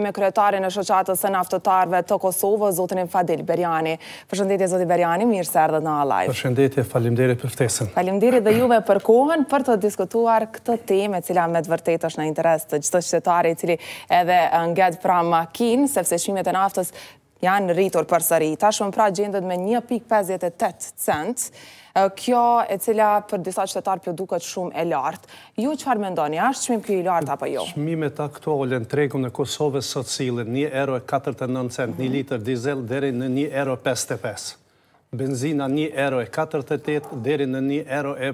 me kryetarin e shëqatës e naftotarve të Kosovë, zotinim Fadil Berjani. Përshëndetje, zotin Berjani, mirë se ardhët në Alive. Përshëndetje, falimderi për ftesën. Falimderi dhe juve për kohën për të diskutuar këtë teme, cila me të vërtet është në interes të gjithë qëtetari cili edhe nget pra makin, sepse shimit e naftës janë rritur për sëri. Ta shumë pra gjendët me 1.58 centë, Eh, kjo e cila për disa qëtetar për duket shumë e lartë. Ju që farë me ndoni, ashtë qëmim kjo i lartë apo jo? Qëmime aktuale në tregu në Kosovës sot cilën, një euro e 49 cent, një liter dizel dheri në një euro e 55. Benzina një euro e 48 dheri në një euro e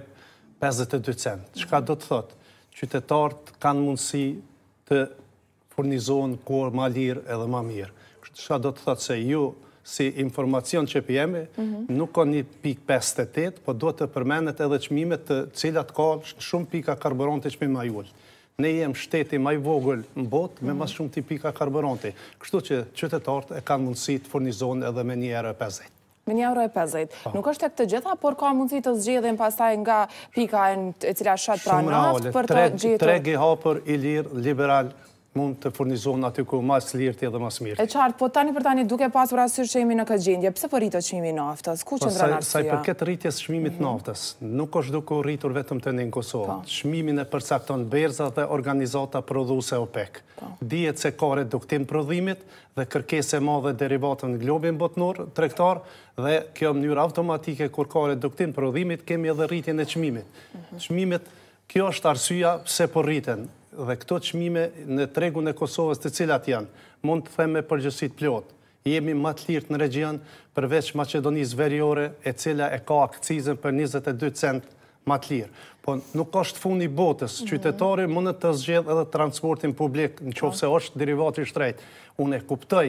52 cent. Qëka do të thotë? Qytetarët kanë mundësi të furnizohen kërë ma lirë edhe ma mirë. Qëka do të thotë se ju, si informacion që pjemi, mhm. nuk ka një pik 58, po do të përmenet edhe qmimet të cilat ka shumë pika karboron të qmim majullë. Ne jem shteti maj vogël në bot me mas mhm. shumë të pika karboronti. Kështu që qytetartë e kanë mundësi të furnizon edhe me një erë e pezet. Me një erë e pezet. Po. Nuk është e këtë gjitha, por ka mundësi të zgjithin pasaj nga pika e cila shatë pra naftë për të gjithë. Tre gjithë hapër i lirë liberal mund të furnizohen aty ku mas lirti edhe mas mirti. E qartë, po tani për tani duke pasur asyrë që jemi në këtë gjindje, pëse për po rritë qmimi naftës? Ku po që ndra Sa Saj për këtë rritjes shmimit mhm. naftës, nuk është duke rritur vetëm të një në Kosovë. qmimin po. e përcepton berza dhe organizata prodhuse OPEC. Dijet se ka reduktim prodhimit dhe kërkese ma dhe derivatën në globin botnur, trektar, dhe kjo mënyrë automatike kur ka reduktim prodhimit, kemi edhe rritjen e qmimit. Mhm. kjo është arsyja se për dhe këto qmime në tregun e Kosovës të cilat janë, mund të theme përgjësit pljot. Jemi më të lirë në region përveç Macedonisë verjore e cila e ka akcizën për 22 cent më të lirë. Po nuk është fund i botës, mhm. qytetari mund të të zgjedhë edhe transportin publik në qofë se po. është derivati shtrejt. Unë e kuptoj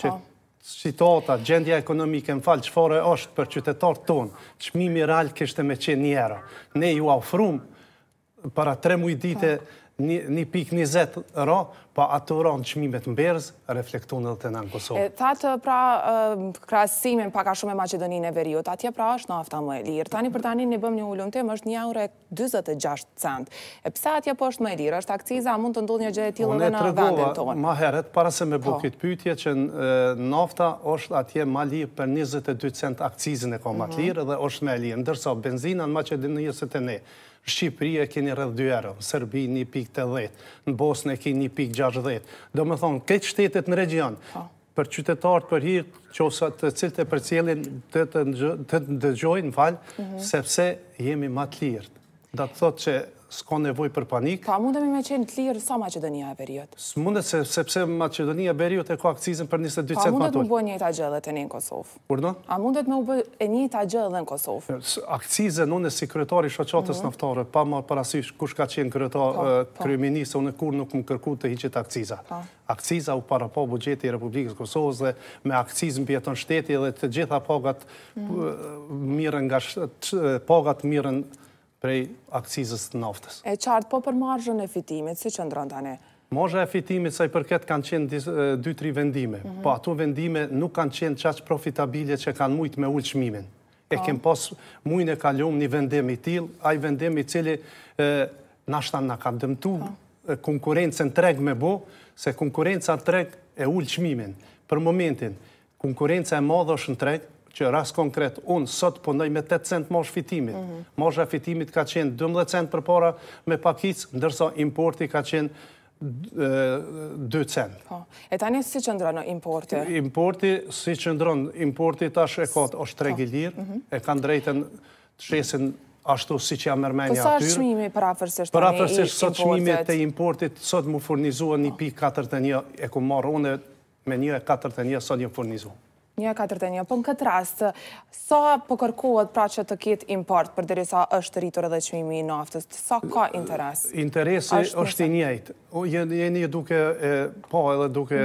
që po. situata, gjendja ekonomike në falë qëfare është për qytetarë tonë, qëmimi real kështë me qenë njera. Ne ju afrumë para tre mujtite një pik një ro, pa po ato ro në qmimet në berës, në dhe të në në Kosovë. E thatë pra krasimin paka shumë e Macedonin e Veriut, atje pra është në afta më e lirë. Tani për tani një bëm një ullum të më është një 26 cent. E pse atje po është më e lirë, është akciza, a mund të ndodhë një gjë e tilën në vendin tonë? Unë e të ma heret, para se me bukit po. pytje, që në afta është atje ma lirë për 22 cent akcizin e ka ma mhm. lirë, dhe është me lirë, ndërso benzina në Macedonin e jësë të ne. Shqipëria keni rëzdujërën, Sërbi 1.80, në Bosne keni 1.60. Do më thonë, këtë shtetet në region, po. për qytetarët për hirë, që osa të cilët e për cilin të të dëgjojnë, falë, mhm. sepse jemi matë të lirët da të thotë që s'ka nevoj për panik. Pa, mundemi me qenë të lirë sa Macedonia e Beriot? S'mundet se sepse Macedonia e Beriot e ka akcizën për 22 cent matur. Pa, mundet me një njëta gjëllë të një në Kosovë? Kurdo? A mundet me bëhe njëta gjëllë në Kosovë? Akcizën, une si kryetari shëqatës mhm. nëftare, pa marë parasysh kush ka qenë kërëministë, po, po. une kur nuk më kërku të hiqet akciza. Po. Akciza u para po bugjeti i Republikës Kosovës dhe me akcizën bjeton shteti dhe të gjitha pagat mhm. mirën prej akcizës të naftës. E qartë, po për margjën e fitimit, si që ndronë tani? Moja e fitimit, saj përket, kanë qenë 2-3 vendime, mhm. po ato vendime nuk kanë qenë qaqë profitabilje që kanë mujtë me ullë qmimin. E po. kemë pas mujnë e kalumë një vendemi tilë, aj i cili nashtan në ka dëmtu po. konkurencen treg me bo, se konkurenca treg e ullë qmimin. Për momentin, konkurenca e madhë është në treg, që ras konkret, unë sot pëndoj po me 8 cent mosh fitimit. Mosha fitimit ka qenë 12 cent për para me pakic, ndërso importi ka qenë 2 cent. Po, e tani si qëndronë importi? Importi, si qëndronë, importi tash e kotë është tre po. mhm. e kanë drejten të shesin ashtu si që jam mërmenja atyrë. Përsa është shmimi për afërsisht? Për sot shmimi të importit, sot mu furnizua 1.41 e ku marrë une me 1.41 sot një furnizua. Një e po në këtë rast, sa po pra që të kitë import për dirë është rritur edhe qëmimi i naftës, sa ka interes? Interesi është i njejtë. Një një duke po edhe duke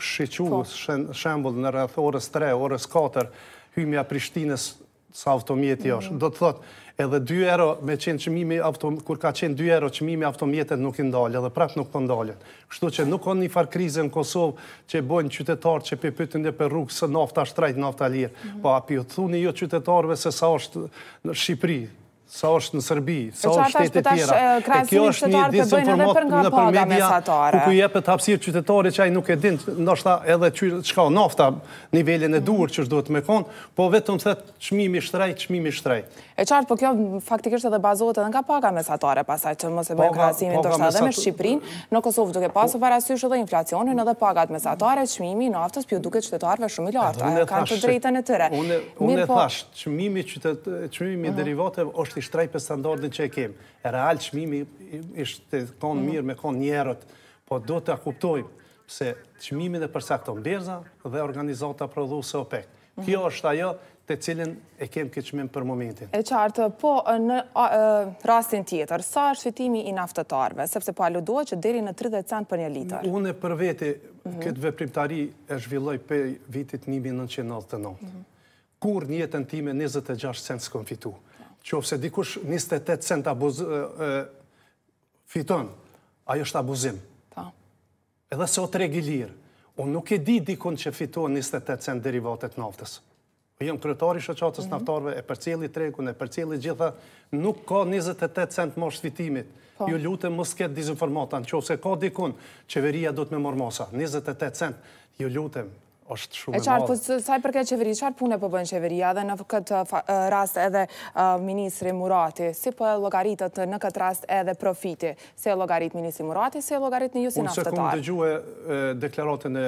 shqequ mhm. shëmbull po. në rrëth orës 3, orës 4, hymja Prishtines sa automjet i është. Mm. Do të thotë, edhe 2 euro me qenë qëmimi automjet, kur ka qenë 2 euro qëmimi automjetet nuk i ndalë, edhe prapë nuk pëndalën. Po Kështu që nuk onë një farë krize në Kosovë që bojnë qytetarë që pëpytin dhe për rrugë së nafta shtrajt, nafta lirë. Mm. Po api, thuni jo qytetarëve se sa është në Shqipëri, sa është në Sërbi, sa është shtetet tjera. E kjo është një disinformat në përmedia, ku ku jepë të hapsirë qytetore që ajë nuk e dinë, nështë edhe që ka nafta nivellin e mhm. duhur që është duhet me konë, po vetëm të të qmimi shtrej, qmimi shtrej. E qartë, po kjo faktikisht edhe bazohet edhe nga paga mesatare pasaj, që mëse bëjë krasimin të shtë edhe me Shqiprin, në Kosovë duke pasu po- parasysh edhe inflacionin edhe pagat mesatare, qmimi naftës pjo duke qytetarve shumë i lartë, kanë të drejten e tëre. Unë e po- thashtë, qmimi mhm. derivatev është është i shtrej për standardin që e kem. E real qmimi ishte të konë mhm. mirë me konë njerët, po do të akuptojmë se qmimi dhe përsa këto në dhe organizata prodhu se OPEC. Mhm. Kjo është ajo të cilin e kemë këtë qmim për momentin. E qartë, po në rastin tjetër, sa është fitimi i naftëtarve, sepse po aludua që deri në 30 cent për një litër? Une për veti, mhm. këtë veprimtari e zhvilloj për vitit 1999. Kur njëtën time 26 cent s'kon fitu? që ofse dikush 28 cent fiton, ajo është abuzim. Edhe se o të regilirë, unë nuk e di dikun që fiton 28 cent derivatet naftës. Po jëmë kërëtari shëqatës mhm. naftarve, e për cili trekun, e për cili gjitha, nuk ka 28 cent mosh fitimit. Po. Ju lutëm mos ketë dizinformatan, që ofse ka dikun, qeveria do të me mormosa. 28 cent, ju lutëm, është shumë e madhë. E qartë, po saj përke qeveri, qartë pune për po qeveria dhe në këtë uh, uh, rast edhe uh, Ministri Murati, si për po logaritët në këtë rast edhe profiti, se e logarit Ministri Murati, se e logarit në ju si Unë se këmë dëgjue deklaratën e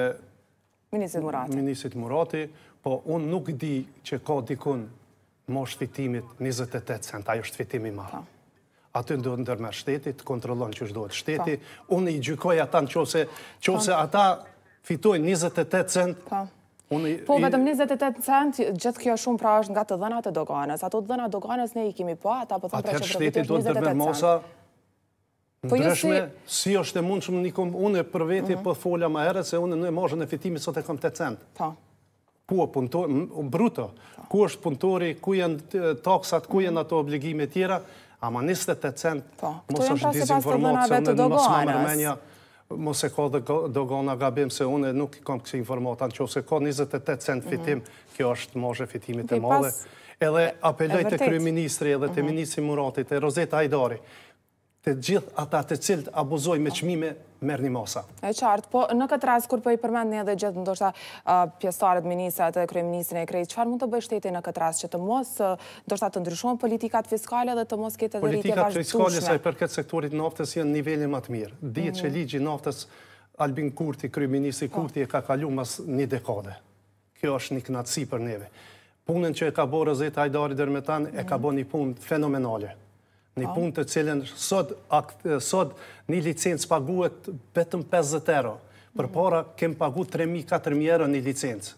Ministrit Murati, po unë nuk di që ka dikun ma shfitimit 28 cent, ajo është fitimi marë. Aty ndohet ndërme shtetit, kontrolon që është dohet shtetit, unë i gjykoj ata në qose ata fitojnë 28 cent. Po, po vetëm 28 cent, gjithë kjo shumë pra është nga të dhënat e doganës. Ato të dhënat doganës ne i kemi po, ata po thëmë pra që përfitojnë 28 cent. Atëherë shteti do të dërmërmosa ndryshme, si është e mund shumë një kom, unë e për veti mhm. për po folja ma herët, se unë në e mazhën e fitimi sot e kam 8 cent. Po. Po, punëtori, bruto, ku është punëtori, ku janë taksat, ku janë ato obligime tjera, ama 28 cent, po. mos është disinformacion, në më mërmenja, mos e ka dogona gabim se unë nuk i kam kësi informatan, që ose ka 28 cent mhm. fitim, kjo është moshe fitimit e male. Edhe apeloj të kryministri edhe të mhm. ministri Muratit, e Rozeta Ajdari, të gjithë ata të cilët abuzoj me qmime, merë një mosa. E qartë, po në këtë rast, kur për po i përmend një edhe gjithë, ndoshta pjesarët, ministrat dhe kryeministrin e krejtë, qëfar mund të bëjë shteti në këtë rast që të mos, ndoshta të ndryshon politikat fiskale dhe të mos kete dhe rritje vazhë tushme? Politikat fiskale saj për këtë sektorit naftës jenë nivellin matë mirë. Dije mm. që ligji naftës Albin Kurti, kryeministri po. Kurti, e ka kalu mas një dekade. Kjo është një knatësi për neve. Punën që e ka bo rëzit ajdari dërmetan, e ka mm. bo një punë fenomenale. Një po. punë të cilën sot një licencë paguet betëm 50 euro. Për mhm. para kem pagu 3.000-4.000 euro një licencë.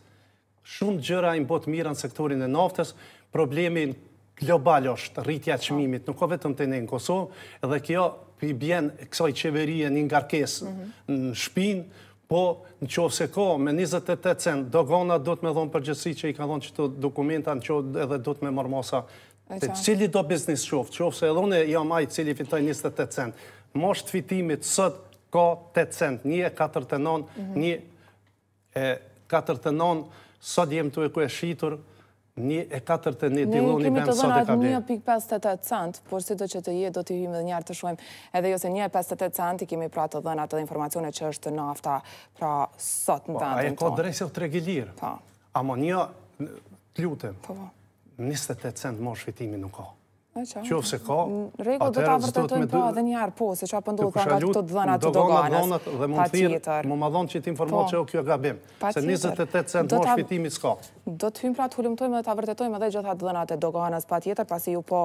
Shumë gjëra i mbot mira në sektorin e naftës, problemin global është rritja qëmimit, nuk o vetëm të ne në Kosovë, edhe kjo i bjen kësoj qeverie një ngarkes mhm. në shpinë, po në qovë se ko, me 28 cent, dogana do të me dhonë përgjësi që i ka dhonë të dokumenta, në qovë edhe do të me mërmosa Cili do biznis qoftë, qoftë se edhe une jam ajtë cili fitoj 28 cent. Mosht fitimit sët ka 8 cent, një e 4.9, mhm. një e 4.9, sot jem të e ku e shqitur, një e diloni ben sot e ka 1.58 cent, por si do që të jetë, do të hymë dhe njerë të shuem, edhe jo se 1.58 cent, i kemi pra të dhënat edhe informacione që është nafta pra sot në po, vendin tonë. A e ka drejse o tregilirë? Pa. Po. Amo një, të lutëm. pa. Po, 28 cent mosh fitimi nuk ka. Që se ka, atërë të të të me dhe... Dhe njëherë po, se që apë ndohë ka nga të të dhënat të doganës, pa qëtër. Dhe mund thirë, mu ma që ti informat po. që o kjo gabim, se 28 cent mosh fitimi s'ka. Do të hymë pra të hulumtojme dhe të avrëtetojme dhe gjitha të dhënat të doganës, pa tjetër, pasi ju po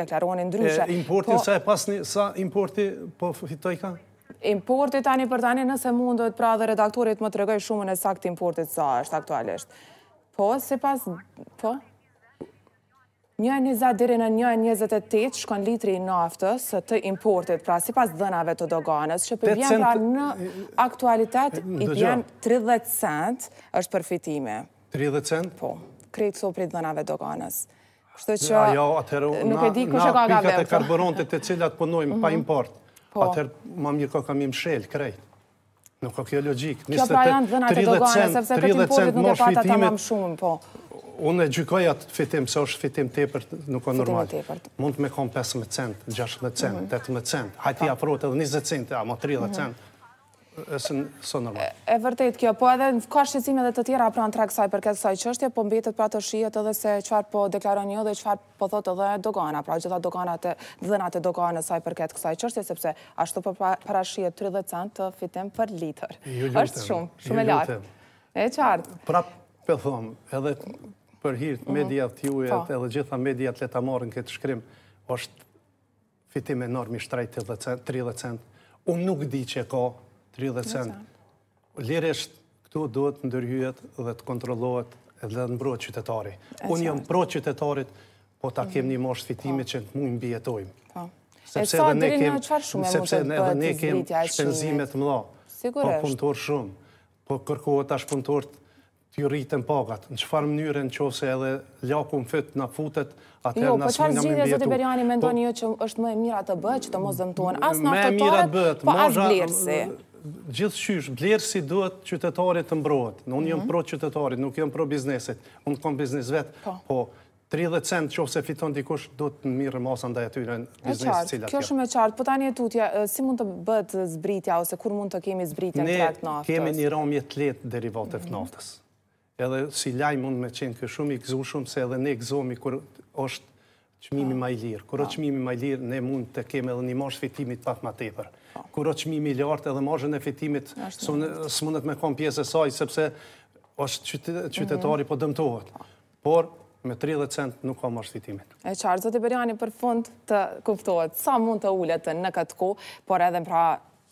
deklaruan e ndryshe. Importi, po- sa e pasni, sa importi po fitoj ka? Importi tani për tani nëse mundot, pra dhe redaktorit më të regoj shumën e sakt importit sa është aktualisht. Po, se pas, po? 1.20 dhere në 1.28 shkon litri i naftës të importit, pra si pas dënave të doganës, që vjen pra në aktualitet mm, i bjen 30 cent është përfitime. 30 cent? Po, krejtë sopri dënave doganës. Kështë që jo, nuk e di kështë ka gavet. Na pikat e karbonontet e cilat përnojmë pa mhm. import, po. atër ma mirë ka kamim i krejtë. Nuk ka kjo logik. Kjo pra janë dhënat e sepse këtë impozit nuk e pata ta mamë shumë, po. Unë e gjykoj atë fitim, se është fitim tepërt, nuk o normal. Fitim e Mund me kom 15 cent, 16 cent, 18 mhm. cent, hajti afrot po. edhe 20 cent, mo 30 mhm. cent, së normal. E vërtet kjo, po edhe në ka shqecime dhe të tjera apra në treksaj për këtë saj qështje, po mbetet pra të shijet edhe se qëfar po deklaron një dhe qëfar po thot edhe dogana, pra gjitha doganat e dhenat e doganat saj për këtë kësaj qështje, sepse ashtu po para shijet 30 cent të fitim për liter. është shumë, shumë e lartë. E qartë. Pra për po thomë, edhe për hirtë mhm. medijat të juet po. edhe gjitha medijat le të morën këtë shkrim, është fitim enormi shtrajt 30 cent. Unë nuk di që ka 30 cent. Lirisht, këtu duhet të ndërhyjet dhe të kontrolohet edhe në mbrojt qytetari. Unë jam pro qytetarit, po ta mhm. kem një mosh fitimi po. që në mund bjetojmë. Po. E sa dhe në qarë shumë e mund të bëhet të zritja e shumë. Ne kem shpenzimet mla, po punëtor shumë, po kërkohet tash punëtor të ju rritën pagat. Në qëfar mënyre në qose edhe ljaku në në futët, atër në asë më në bjetu. Jo, për qarë zhjithë e zëtë Iberjani, me ndonë një po- që është më e mira të bëhet, që të mos dëmtuon. Asë në aftëtojt, po asë blirësi gjithë shysh, blerë si duhet qytetarit të mbrojt. Në unë jëmë mhm. pro qytetarit, nuk jëmë pro biznesit. Unë kom biznes vetë, po 30 po, cent që ose fiton dikush, duhet në mirë masën dhe atyre në biznes cilat Kjo shumë e qartë, po tani e tutja, si mund të bët zbritja, ose kur mund të kemi zbritja në krakt naftës? Ne kemi një ramje të letë të mhm. naftës. Edhe si laj mund me qenë kjo shumë i gëzu se edhe ne gëzomi kër është Qmimi ma i lirë. Kuro po. qmimi ma i lirë, ne mund të keme edhe një marsh fitimit pak ma tepër. Po. Kuro qmimi lartë edhe moshën e fitimit, së mundet me kom pjesë e saj, sepse është mhm. qytetari po dëmtohet. Po. Por, me 30 cent nuk ka moshë fitimit. E qarë, Zotë Berjani, për fund të kuptohet, sa mund të ullet në këtë ku, por edhe pra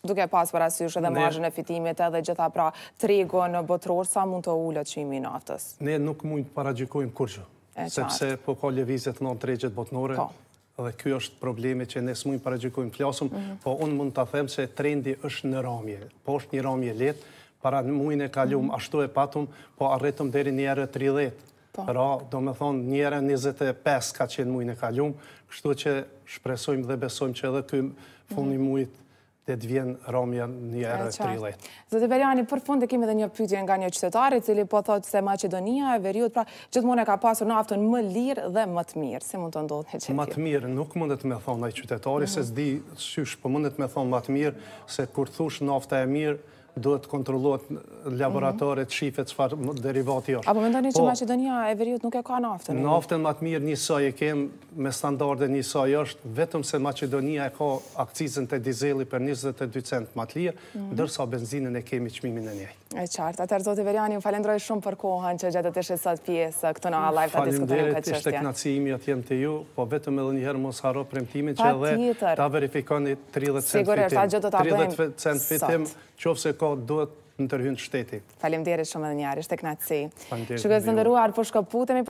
duke pas për asyush edhe margjën e fitimit edhe gjitha pra tregon në botror, sa mund të ullet qimi naftës? Ne nuk mund të paragjikojmë kurqë. Sepse po ka levizet në tregjet botnore, po. dhe kjo është problemi që ne smujnë paradjykojmë flasëm, mhm. po unë mund të them se trendi është në ramje, po është një ramje letë, para në mujnë e kaljumë mhm. ashtu e patumë, po arretëm deri njërë 30. Po. Pra, do me thonë, njërë 25 ka qenë mujnë e kaljumë, kështu që shpresojmë dhe besojmë që edhe këmë fundi mhm. mujtë dhe të vjenë Romja një erë të rile. Zëtë Veriani, për fund të kemi dhe një pytje nga një qytetari, cili po thotë se Macedonia e Veriut, pra gjithmonë mune ka pasur në aftën më lirë dhe më të mirë. Si mund të ndodhë një Më të mirë nuk mundet me thonë në qytetari, se zdi mhm. shysh, për po mundet me thonë më të mirë, se kur thush në aftë e mirë, duhet të kontrolluat laboratorit, mhm. shifet, që derivati është. Apo mendoni që po, Macedonia e veriut nuk e ka naftën? Naftën matë mirë një saj e kemë, me standarde një saj është, vetëm se Macedonia e ka akcizën të dizeli për 22 cent matë lirë, mhm. dërsa benzinën e kemi qmimin e njej. E qartë, atër zote Verjani, u falendroj shumë për kohën që gjatë të tëshë sot pjesë këtu në live të diskutojnë këtë qështja. Falendrojt, ishte knacimi atë jemë të ju, po vetëm edhe njëherë mos haro premtimin që edhe ta verifikoni 30 cent fitim. Sigurisht, atë gjatë të ta bëjmë sot. 30 cent fitim, qofë se ka kohë po duhet në tërhynë shteti. Falem deri shumë edhe njarë, ishte knatësi. Falem deri shumë edhe njarë,